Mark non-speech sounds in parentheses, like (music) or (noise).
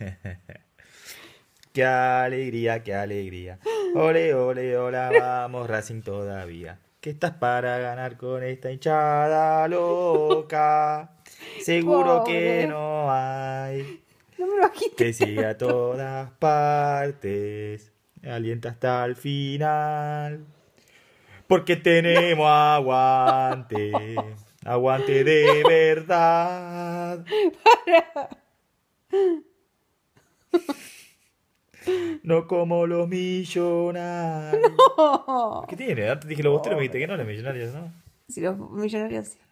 (laughs) qué alegría, qué alegría. Ole, ole, hola, vamos Racing todavía. ¿Qué estás para ganar con esta hinchada loca. Seguro que no hay. No me lo Que siga a todas partes. Alienta hasta el final. Porque tenemos aguante. Aguante de verdad. (laughs) No como los millonarios. (laughs) No. ¿Qué tiene? Antes dije los bosteros, me oh. dijiste que no, los millonarios, ¿no? Sí, los millonarios sí.